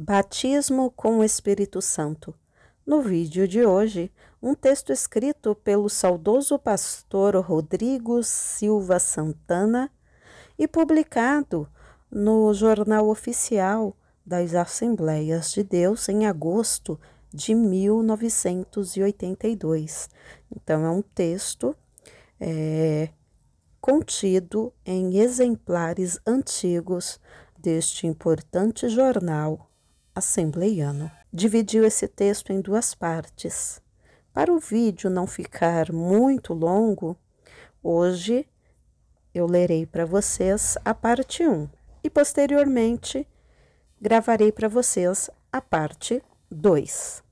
Batismo com o Espírito Santo. No vídeo de hoje, um texto escrito pelo saudoso pastor Rodrigo Silva Santana e publicado no Jornal Oficial das Assembleias de Deus em agosto de 1982. Então, é um texto é, contido em exemplares antigos deste importante jornal assembleiano. Dividiu esse texto em duas partes. Para o vídeo não ficar muito longo, hoje eu lerei para vocês a parte 1 e posteriormente gravarei para vocês a parte 2.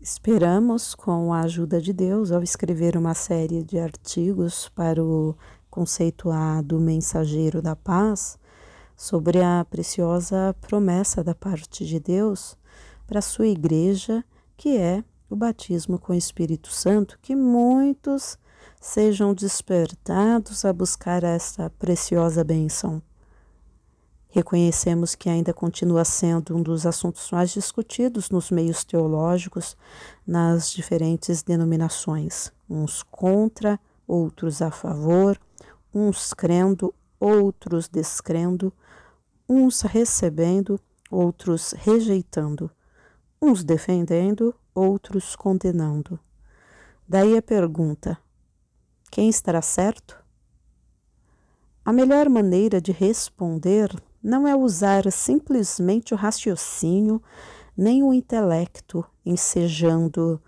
Esperamos, com a ajuda de Deus, ao escrever uma série de artigos para o conceituado Mensageiro da Paz, sobre a preciosa promessa da parte de Deus para a sua igreja, que é o batismo com o Espírito Santo, que muitos sejam despertados a buscar esta preciosa benção. Reconhecemos que ainda continua sendo um dos assuntos mais discutidos nos meios teológicos, nas diferentes denominações, uns contra, outros a favor, uns crendo, outros descrendo, uns recebendo, outros rejeitando, uns defendendo, outros condenando. Daí a pergunta: quem estará certo? A melhor maneira de responder não é usar simplesmente o raciocínio nem o intelecto, ensejando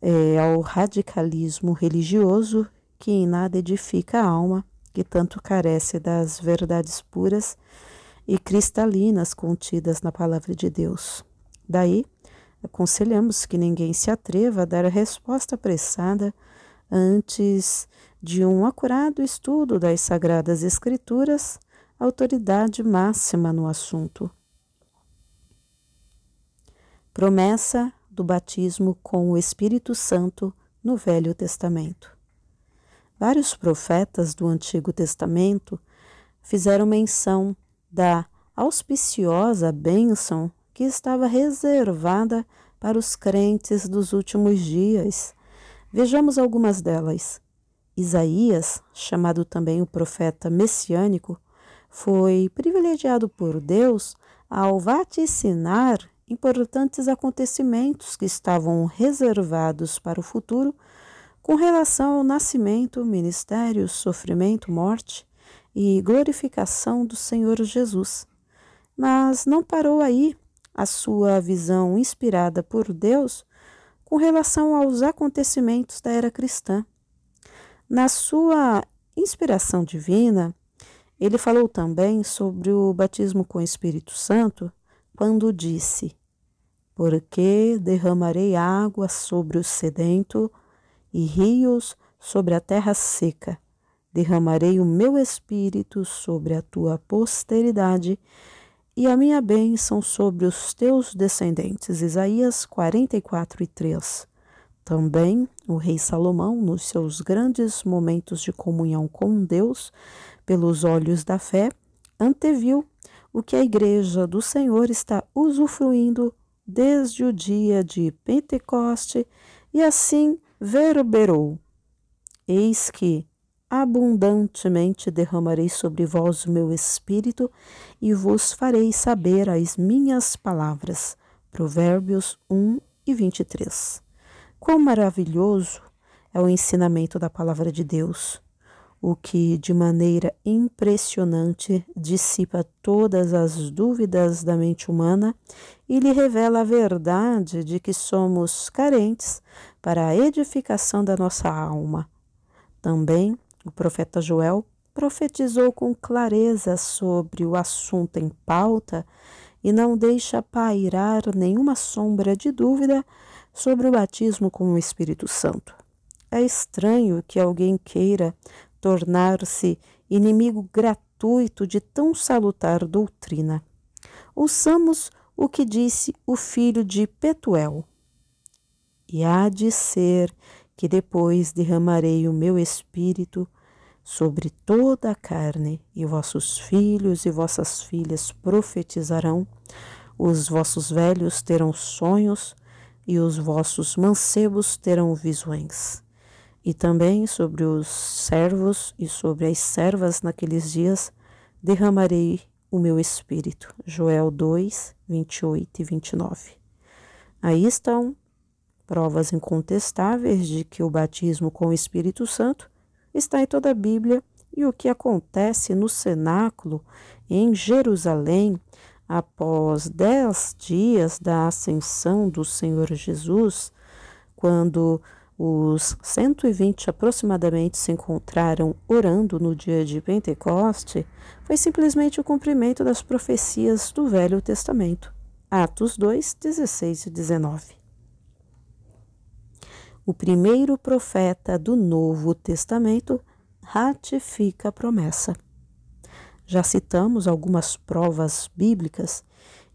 é, ao radicalismo religioso que em nada edifica a alma, que tanto carece das verdades puras e cristalinas contidas na palavra de Deus. Daí, aconselhamos que ninguém se atreva a dar a resposta apressada antes de um acurado estudo das Sagradas Escrituras, autoridade máxima no assunto. Promessa do batismo com o Espírito Santo no Velho Testamento. Vários profetas do Antigo Testamento fizeram menção da auspiciosa bênção que estava reservada para os crentes dos últimos dias. Vejamos algumas delas. Isaías, chamado também o profeta messiânico, foi privilegiado por Deus ao vaticinar importantes acontecimentos que estavam reservados para o futuro com relação ao nascimento, ministério, sofrimento, morte e glorificação do Senhor Jesus. Mas não parou aí a sua visão inspirada por Deus com relação aos acontecimentos da era cristã. Na sua inspiração divina, ele falou também sobre o batismo com o Espírito Santo quando disse: Porque derramarei água sobre o sedento e rios sobre a terra seca derramarei o meu espírito sobre a tua posteridade e a minha bênção sobre os teus descendentes. Isaías 44 e 3. Também o rei Salomão, nos seus grandes momentos de comunhão com Deus, pelos olhos da fé, anteviu o que a igreja do Senhor está usufruindo desde o dia de Pentecoste e assim verberou: Eis que abundantemente derramarei sobre vós o meu espírito e vos farei saber as minhas palavras. Provérbios 1 e 23. Quão maravilhoso é o ensinamento da palavra de Deus, o que de maneira impressionante dissipa todas as dúvidas da mente humana e lhe revela a verdade de que somos carentes para a edificação da nossa alma. Também o profeta Joel profetizou com clareza sobre o assunto em pauta e não deixa pairar nenhuma sombra de dúvida sobre o batismo com o Espírito Santo. É estranho que alguém queira tornar-se inimigo gratuito de tão salutar doutrina. Ouçamos o que disse o filho de Petuel. E há de ser que depois derramarei o meu espírito sobre toda a carne, e vossos filhos e vossas filhas profetizarão, os vossos velhos terão sonhos, e os vossos mancebos terão visões. E também sobre os servos e sobre as servas naqueles dias derramarei o meu espírito. Joel 2, 28 e 29. Aí estão provas incontestáveis de que o batismo com o Espírito Santo está em toda a Bíblia e o que acontece no cenáculo em Jerusalém após dez dias da ascensão do Senhor Jesus, quando os 120 aproximadamente se encontraram orando no dia de Pentecoste, foi simplesmente o cumprimento das profecias do Velho Testamento. Atos 2, 16 e 19 o primeiro profeta do Novo Testamento, ratifica a promessa. Já citamos algumas provas bíblicas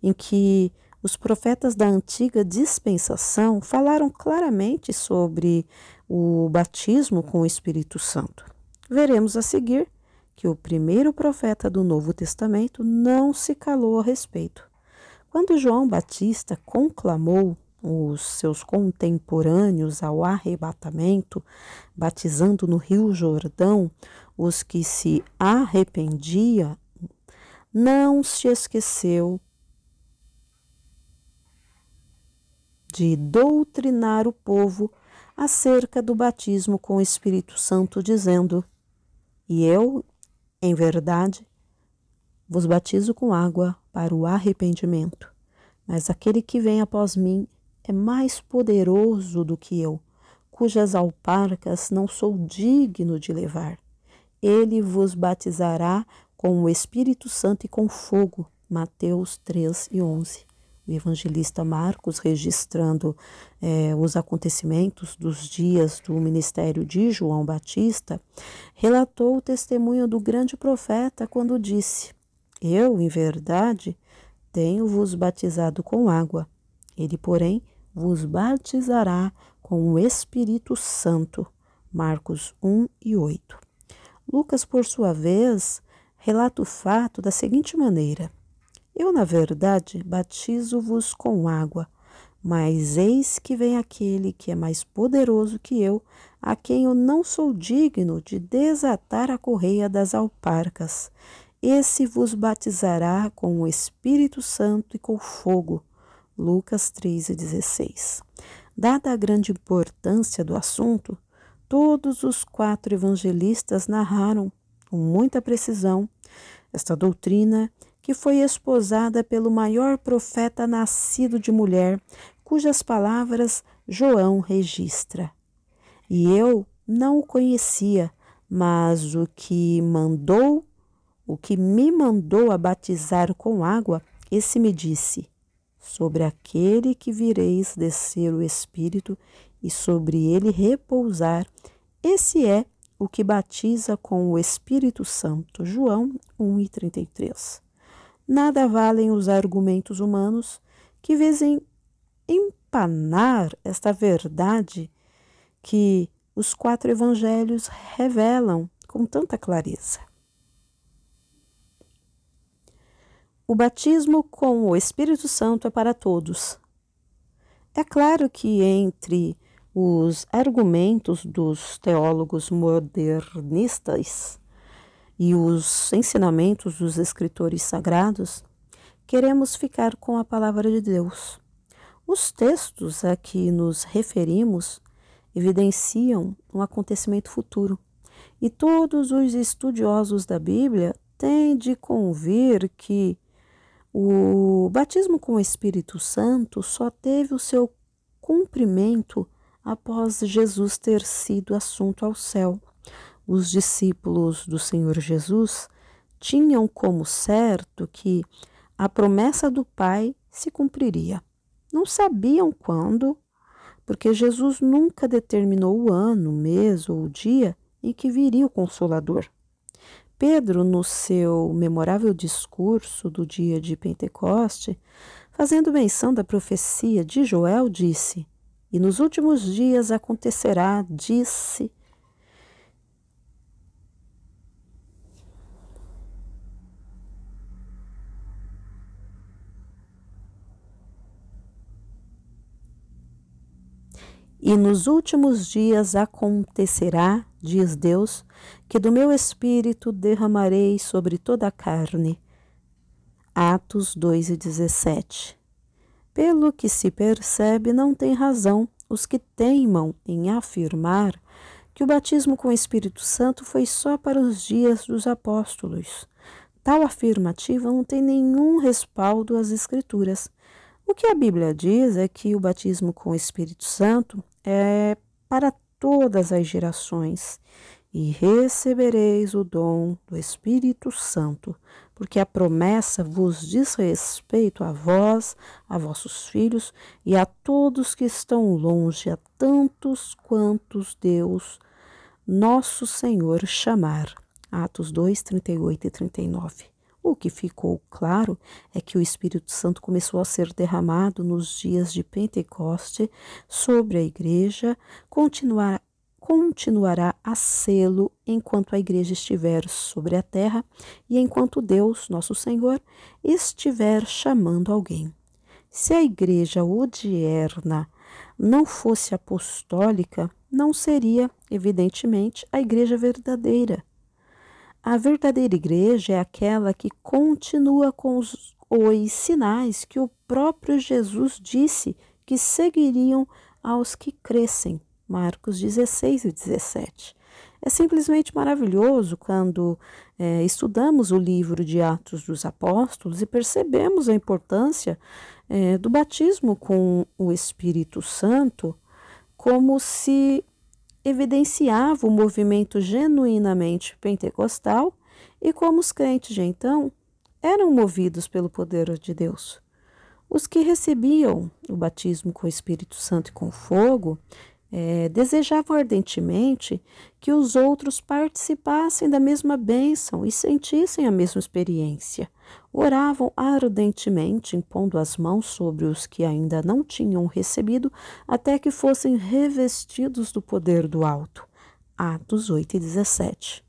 em que os profetas da antiga dispensação falaram claramente sobre o batismo com o Espírito Santo. Veremos a seguir que o primeiro profeta do Novo Testamento não se calou a respeito. Quando João Batista conclamou os seus contemporâneos ao arrebatamento, batizando no Rio Jordão os que se arrependiam, não se esqueceu de doutrinar o povo acerca do batismo com o Espírito Santo, dizendo: E eu, em verdade, vos batizo com água para o arrependimento, mas aquele que vem após mim é mais poderoso do que eu, cujas alparcas não sou digno de levar. Ele vos batizará com o Espírito Santo e com fogo. Mateus 3 e 11. O evangelista Marcos, registrando é, os acontecimentos dos dias do ministério de João Batista, relatou o testemunho do grande profeta quando disse: Eu, em verdade, tenho-vos batizado com água. Ele, porém, vos batizará com o Espírito Santo. Marcos 1 e 8. Lucas, por sua vez, relata o fato da seguinte maneira: Eu, na verdade, batizo-vos com água, mas eis que vem aquele que é mais poderoso que eu, a quem eu não sou digno de desatar a correia das alparcas. Esse vos batizará com o Espírito Santo e com fogo. Lucas 3,16. Dada a grande importância do assunto, todos os quatro evangelistas narraram com muita precisão esta doutrina que foi esposada pelo maior profeta nascido de mulher, cujas palavras João registra. E eu não o conhecia, mas o que mandou, o que me mandou a batizar com água, esse me disse: sobre aquele que vireis descer o Espírito e sobre ele repousar. Esse é o que batiza com o Espírito Santo. João 1,33. e Nada valem os argumentos humanos que visem empanar esta verdade que os quatro evangelhos revelam com tanta clareza. O batismo com o Espírito Santo é para todos. É claro que entre os argumentos dos teólogos modernistas e os ensinamentos dos escritores sagrados, queremos ficar com a palavra de Deus. Os textos a que nos referimos evidenciam um acontecimento futuro, e todos os estudiosos da Bíblia têm de convir que o batismo com o Espírito Santo só teve o seu cumprimento após Jesus ter sido assunto ao céu. Os discípulos do Senhor Jesus tinham como certo que a promessa do Pai se cumpriria. Não sabiam quando, porque Jesus nunca determinou o ano, o mês ou o dia em que viria o Consolador. Pedro, no seu memorável discurso do dia de Pentecoste, fazendo menção da profecia de Joel, disse: E nos últimos dias acontecerá, disse E nos últimos dias acontecerá, diz Deus, que do meu espírito derramarei sobre toda a carne. Atos 2 e 17. Pelo que se percebe, não tem razão os que teimam em afirmar que o batismo com o Espírito Santo foi só para os dias dos apóstolos. Tal afirmativa não tem nenhum respaldo às Escrituras o que a Bíblia diz é que o batismo com o Espírito Santo é para todas as gerações e recebereis o dom do Espírito Santo, porque a promessa vos diz respeito a vós, a vossos filhos e a todos que estão longe, a tantos quantos Deus, nosso Senhor, chamar. Atos 2, 38 e 39. O que ficou claro é que o Espírito Santo começou a ser derramado nos dias de Pentecoste sobre a igreja, continuar, continuará a sê-lo enquanto a igreja estiver sobre a terra e enquanto Deus, nosso Senhor, estiver chamando alguém. Se a igreja odierna não fosse apostólica, não seria, evidentemente, a igreja verdadeira. A verdadeira igreja é aquela que continua com os sinais que o próprio Jesus disse que seguiriam aos que crescem. Marcos 16 e 17. É simplesmente maravilhoso quando é, estudamos o livro de Atos dos Apóstolos e percebemos a importância é, do batismo com o Espírito Santo, como se evidenciava o movimento genuinamente pentecostal e como os crentes de então eram movidos pelo poder de Deus. Os que recebiam o batismo com o Espírito Santo e com fogo é, desejavam ardentemente que os outros participassem da mesma bênção e sentissem a mesma experiência. Oravam ardentemente, impondo as mãos sobre os que ainda não tinham recebido, até que fossem revestidos do poder do alto. Atos 8 e 17.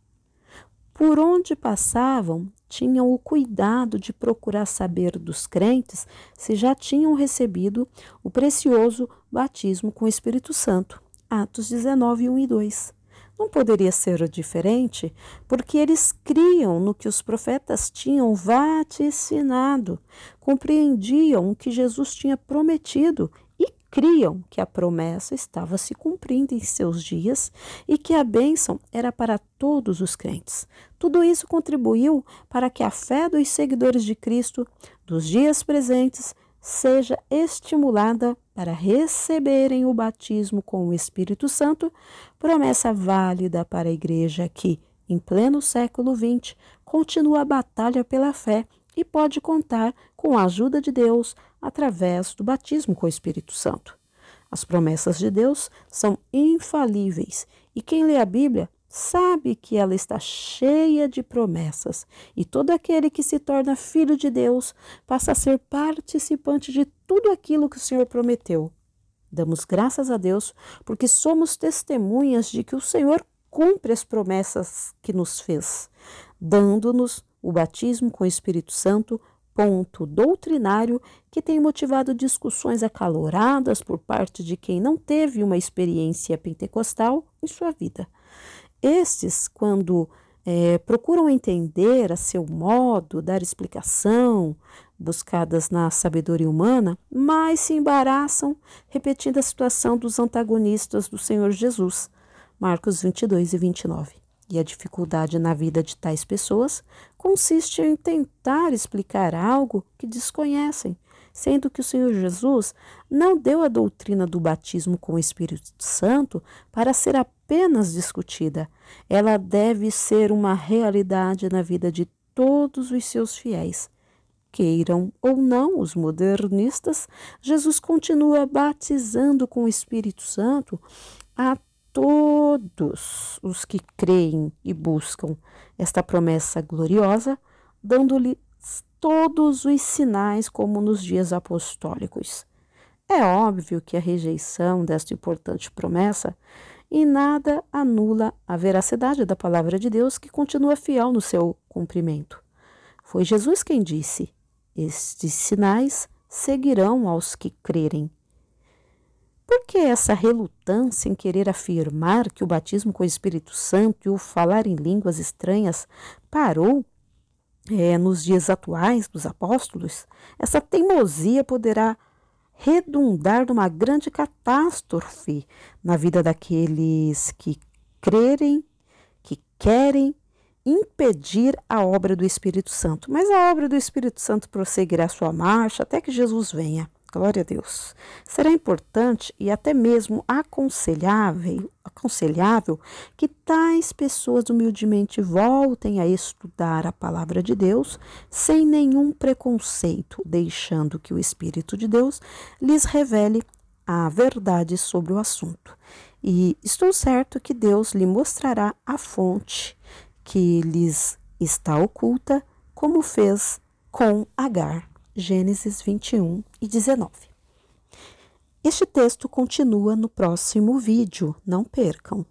Por onde passavam, tinham o cuidado de procurar saber dos crentes se já tinham recebido o precioso batismo com o Espírito Santo. Atos 19, 1 e 2. Não poderia ser diferente, porque eles criam no que os profetas tinham vaticinado, compreendiam o que Jesus tinha prometido e criam que a promessa estava se cumprindo em seus dias e que a bênção era para todos os crentes. Tudo isso contribuiu para que a fé dos seguidores de Cristo, dos dias presentes, seja estimulada para receberem o batismo com o Espírito Santo, promessa válida para a Igreja que, em pleno século XX, continua a batalha pela fé e pode contar com a ajuda de Deus através do batismo com o Espírito Santo. As promessas de Deus são infalíveis e quem lê a Bíblia sabe que ela está cheia de promessas, e todo aquele que se torna filho de Deus passa a ser participante de tudo aquilo que o Senhor prometeu. Damos graças a Deus porque somos testemunhas de que o Senhor cumpre as promessas que nos fez, dando-nos o batismo com o Espírito Santo, ponto doutrinário que tem motivado discussões acaloradas por parte de quem não teve uma experiência pentecostal em sua vida. Estes, quando é, procuram entender a seu modo, dar explicação, buscadas na sabedoria humana, mas se embaraçam repetindo a situação dos antagonistas do Senhor Jesus. Marcos 22 e 29. E a dificuldade na vida de tais pessoas consiste em tentar explicar algo que desconhecem, sendo que o Senhor Jesus não deu a doutrina do batismo com o Espírito Santo para ser apenas discutida. Ela deve ser uma realidade na vida de todos os seus fiéis. Queiram ou não os modernistas, Jesus continua batizando com o Espírito Santo a todos os que creem e buscam esta promessa gloriosa, dando-lhe todos os sinais, como nos dias apostólicos. É óbvio que a rejeição desta importante promessa em nada anula a veracidade da palavra de Deus que continua fiel no seu cumprimento. Foi Jesus quem disse: Estes sinais seguirão aos que crerem. Por que essa relutância em querer afirmar que o batismo com o Espírito Santo e o falar em línguas estranhas parou é, nos dias atuais dos apóstolos, essa teimosia poderá redundar numa grande catástrofe na vida daqueles que crerem, que querem impedir a obra do Espírito Santo. Mas a obra do Espírito Santo prosseguirá sua marcha até que Jesus venha. Glória a Deus. Será importante e até mesmo aconselhável, aconselhável que tais pessoas humildemente voltem a estudar a palavra de Deus sem nenhum preconceito, deixando que o Espírito de Deus lhes revele a verdade sobre o assunto. E estou certo que Deus lhe mostrará a fonte que lhes está oculta, como fez com Agar. Gênesis 21 e 19. Este texto continua no próximo vídeo, não percam!